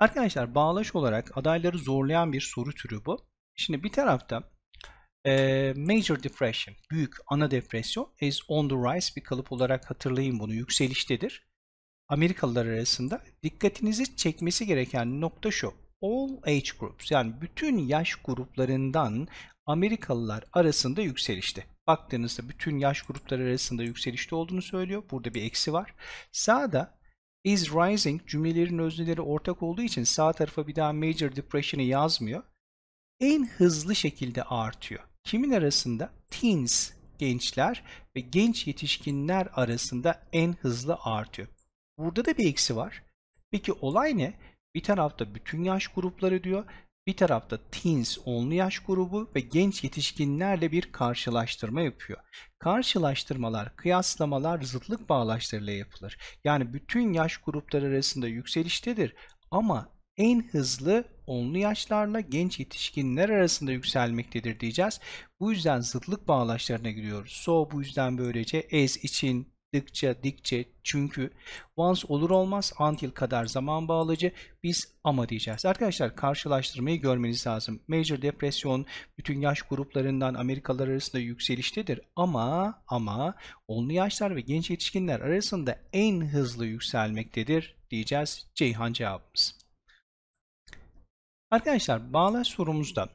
Arkadaşlar bağlaş olarak adayları zorlayan bir soru türü bu. Şimdi bir tarafta e, Major Depression, büyük ana depresyon is on the rise bir kalıp olarak hatırlayın bunu yükseliştedir. Amerikalılar arasında dikkatinizi çekmesi gereken nokta şu. All age groups yani bütün yaş gruplarından Amerikalılar arasında yükselişte. Baktığınızda bütün yaş grupları arasında yükselişte olduğunu söylüyor. Burada bir eksi var. Sağda is rising cümlelerin özneleri ortak olduğu için sağ tarafa bir daha major depression'ı yazmıyor. En hızlı şekilde artıyor. Kimin arasında? Teens, gençler ve genç yetişkinler arasında en hızlı artıyor. Burada da bir eksi var. Peki olay ne? Bir tarafta bütün yaş grupları diyor, bir tarafta teens onlu yaş grubu ve genç yetişkinlerle bir karşılaştırma yapıyor. Karşılaştırmalar, kıyaslamalar zıtlık bağlaçlarıyla yapılır. Yani bütün yaş grupları arasında yükseliştedir ama en hızlı onlu yaşlarla genç yetişkinler arasında yükselmektedir diyeceğiz. Bu yüzden zıtlık bağlaçlarına gidiyoruz. So bu yüzden böylece as için dıkça dikçe çünkü once olur olmaz until kadar zaman bağlıcı biz ama diyeceğiz. Arkadaşlar karşılaştırmayı görmeniz lazım. Major depresyon bütün yaş gruplarından Amerikalılar arasında yükseliştedir ama ama onlu yaşlar ve genç yetişkinler arasında en hızlı yükselmektedir diyeceğiz Ceyhan cevabımız. Arkadaşlar bağlaç sorumuzda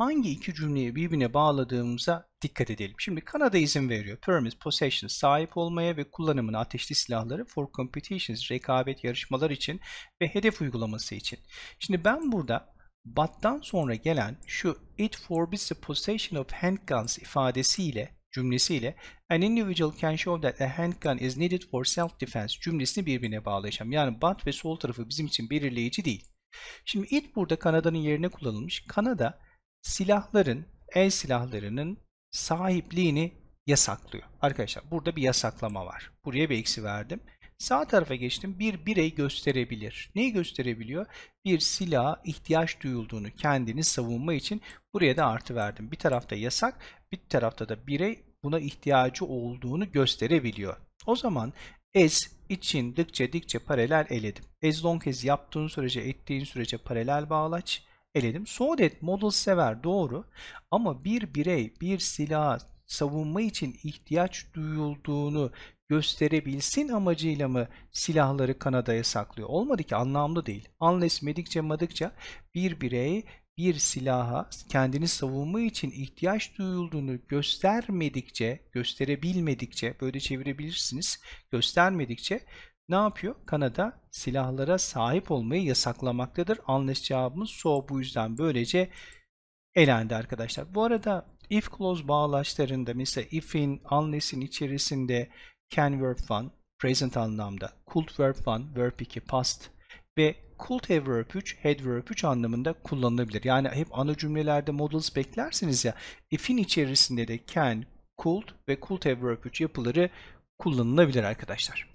hangi iki cümleyi birbirine bağladığımıza dikkat edelim. Şimdi Kanada izin veriyor. Permits, possession sahip olmaya ve kullanımına ateşli silahları for competitions rekabet yarışmalar için ve hedef uygulaması için. Şimdi ben burada but'tan sonra gelen şu it forbids the possession of handguns ifadesiyle cümlesiyle an individual can show that a handgun is needed for self defense cümlesini birbirine bağlayacağım. Yani but ve sol tarafı bizim için belirleyici değil. Şimdi it burada Kanada'nın yerine kullanılmış. Kanada silahların, el silahlarının sahipliğini yasaklıyor. Arkadaşlar burada bir yasaklama var. Buraya bir eksi verdim. Sağ tarafa geçtim. Bir birey gösterebilir. Neyi gösterebiliyor? Bir silaha ihtiyaç duyulduğunu kendini savunma için buraya da artı verdim. Bir tarafta yasak, bir tarafta da birey buna ihtiyacı olduğunu gösterebiliyor. O zaman es için dikçe dikçe paralel eledim. Ez long ez yaptığın sürece ettiğin sürece paralel bağlaç eledim. Soodet model sever doğru ama bir birey bir silah savunma için ihtiyaç duyulduğunu gösterebilsin amacıyla mı silahları Kanada'ya saklıyor? Olmadı ki anlamlı değil. Anlaşmadıkça madıkça bir birey bir silaha kendini savunma için ihtiyaç duyulduğunu göstermedikçe, gösterebilmedikçe, böyle çevirebilirsiniz, göstermedikçe ne yapıyor? Kanada silahlara sahip olmayı yasaklamaktadır. Anlaş cevabımız so bu yüzden böylece elendi arkadaşlar. Bu arada if clause bağlaçlarında mesela if'in, unless'in içerisinde can verb 1, present anlamda, could verb 1, verb 2, past ve could have verb 3, had verb 3 anlamında kullanılabilir. Yani hep ana cümlelerde models beklersiniz ya, if'in içerisinde de can, could ve could have verb 3 yapıları kullanılabilir arkadaşlar.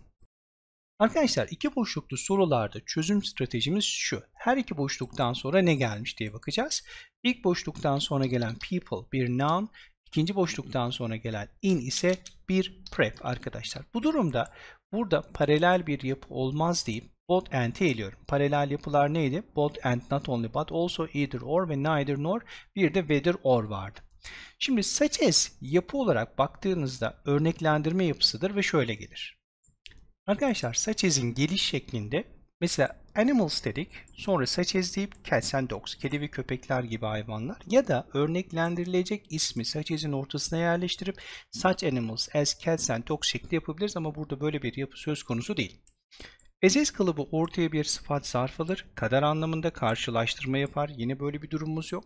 Arkadaşlar iki boşluklu sorularda çözüm stratejimiz şu. Her iki boşluktan sonra ne gelmiş diye bakacağız. İlk boşluktan sonra gelen people bir noun, ikinci boşluktan sonra gelen in ise bir prep arkadaşlar. Bu durumda burada paralel bir yapı olmaz deyip both and'i eliyorum. Paralel yapılar neydi? Both and not only but also either or ve neither nor bir de whether or vardı. Şimdi such as yapı olarak baktığınızda örneklendirme yapısıdır ve şöyle gelir. Arkadaşlar saç ezin geliş şeklinde mesela animals dedik sonra saç ez deyip cats and dogs kedi ve köpekler gibi hayvanlar ya da örneklendirilecek ismi saç ezin ortasına yerleştirip such animals as cats and dogs şekli yapabiliriz ama burada böyle bir yapı söz konusu değil. Ezes kalıbı ortaya bir sıfat zarf alır, kadar anlamında karşılaştırma yapar. Yine böyle bir durumumuz yok.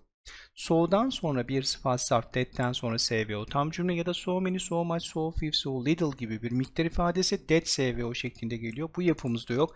So'dan sonra bir sıfat sarf that'ten sonra SVO tam cümle ya da so many, so much, so few, so little gibi bir miktar ifadesi that SVO şeklinde geliyor. Bu yapımızda yok.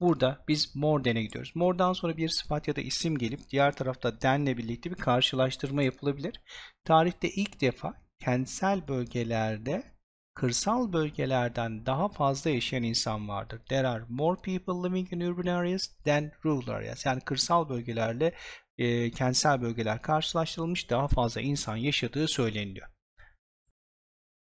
Burada biz more than'e gidiyoruz. More'dan sonra bir sıfat ya da isim gelip diğer tarafta denle birlikte bir karşılaştırma yapılabilir. Tarihte ilk defa kentsel bölgelerde kırsal bölgelerden daha fazla yaşayan insan vardır. There are more people living in urban areas than rural areas. Yani kırsal bölgelerle e, kentsel bölgeler karşılaştırılmış daha fazla insan yaşadığı söyleniliyor.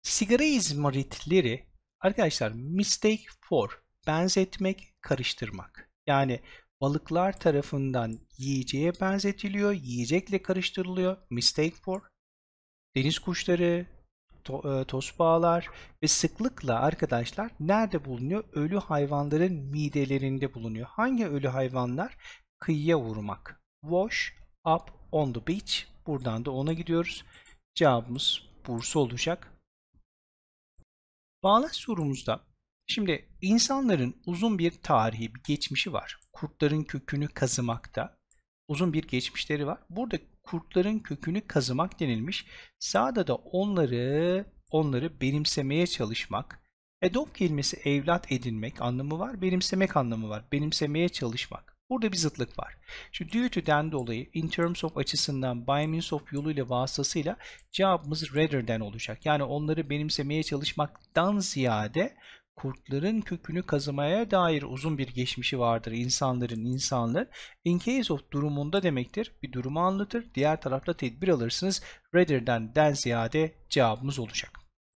Sigara izmaritleri arkadaşlar mistake for benzetmek, karıştırmak. Yani balıklar tarafından yiyeceğe benzetiliyor, yiyecekle karıştırılıyor. Mistake for deniz kuşları, to, e, tosbağalar ve sıklıkla arkadaşlar nerede bulunuyor? Ölü hayvanların midelerinde bulunuyor. Hangi ölü hayvanlar? Kıyıya vurmak wash up on the beach. Buradan da ona gidiyoruz. Cevabımız Bursa olacak. Bağlaç sorumuzda şimdi insanların uzun bir tarihi, bir geçmişi var. Kurtların kökünü kazımakta uzun bir geçmişleri var. Burada kurtların kökünü kazımak denilmiş. Sağda da onları onları benimsemeye çalışmak. Adopt kelimesi evlat edinmek anlamı var, benimsemek anlamı var. Benimsemeye çalışmak. Burada bir zıtlık var. Şimdi due to'den dolayı in terms of açısından by means of yoluyla vasıtasıyla cevabımız rather than olacak. Yani onları benimsemeye çalışmaktan ziyade kurtların kökünü kazımaya dair uzun bir geçmişi vardır insanların insanlığı. In case of durumunda demektir. Bir durumu anlatır. Diğer tarafta tedbir alırsınız. Rather than den ziyade cevabımız olacak.